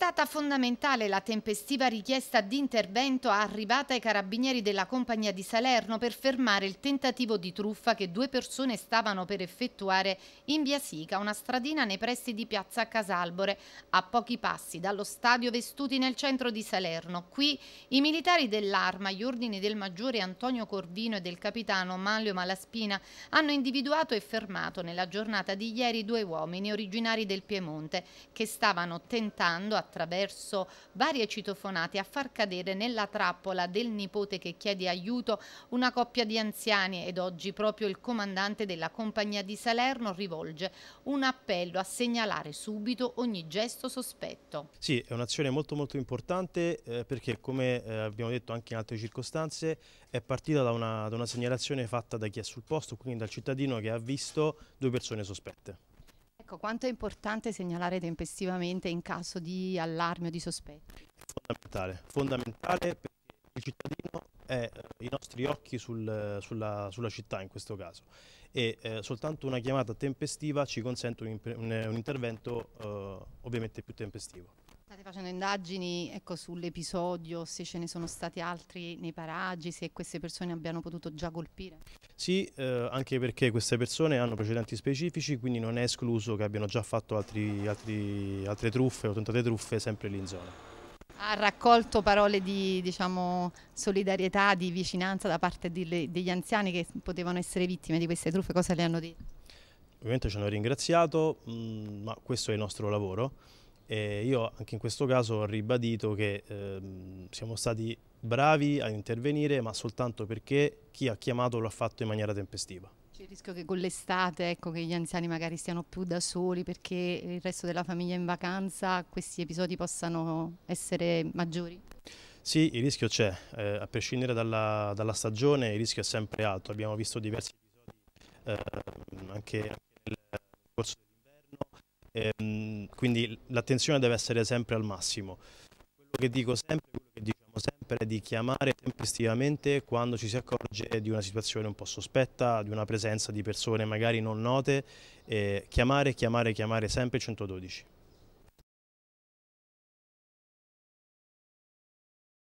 stata fondamentale la tempestiva richiesta di intervento arrivata ai carabinieri della Compagnia di Salerno per fermare il tentativo di truffa che due persone stavano per effettuare in via Sica, una stradina nei pressi di piazza Casalbore, a pochi passi dallo stadio Vestuti nel centro di Salerno. Qui i militari dell'Arma, gli ordini del maggiore Antonio Corvino e del capitano Manlio Malaspina, hanno individuato e fermato nella giornata di ieri due uomini originari del Piemonte che stavano tentando a attraverso varie citofonate a far cadere nella trappola del nipote che chiede aiuto una coppia di anziani ed oggi proprio il comandante della compagnia di Salerno rivolge un appello a segnalare subito ogni gesto sospetto. Sì, è un'azione molto molto importante eh, perché come eh, abbiamo detto anche in altre circostanze è partita da una, da una segnalazione fatta da chi è sul posto, quindi dal cittadino che ha visto due persone sospette. Ecco, quanto è importante segnalare tempestivamente in caso di allarme o di sospetto? Fondamentale, fondamentale perché il cittadino è eh, i nostri occhi sul, sulla, sulla, città in questo caso e eh, soltanto una chiamata tempestiva ci consente un, un, un intervento eh, ovviamente più tempestivo. State facendo indagini ecco, sull'episodio, se ce ne sono stati altri nei paraggi, se queste persone abbiano potuto già colpire? Sì, eh, anche perché queste persone hanno precedenti specifici, quindi non è escluso che abbiano già fatto altri, altri, altre truffe o tentate truffe sempre lì in zona. Ha raccolto parole di diciamo, solidarietà, di vicinanza da parte di, degli anziani che potevano essere vittime di queste truffe, cosa le hanno detto? Ovviamente ci hanno ringraziato, mh, mm, ma questo è il nostro lavoro e io anche in questo caso ho ribadito che ehm, siamo stati bravi a intervenire, ma soltanto perché chi ha chiamato lo ha fatto in maniera tempestiva. C'è il rischio che con l'estate, ecco, che gli anziani magari stiano più da soli perché il resto della famiglia è in vacanza, questi episodi possano essere maggiori? Sì, il rischio c'è, eh, a prescindere dalla, dalla, stagione il rischio è sempre alto, abbiamo visto diversi episodi eh, anche ehm, quindi l'attenzione deve essere sempre al massimo. Quello che dico sempre, quello che diciamo sempre è di chiamare tempestivamente quando ci si accorge di una situazione un po' sospetta, di una presenza di persone magari non note, eh, chiamare, chiamare, chiamare sempre 112.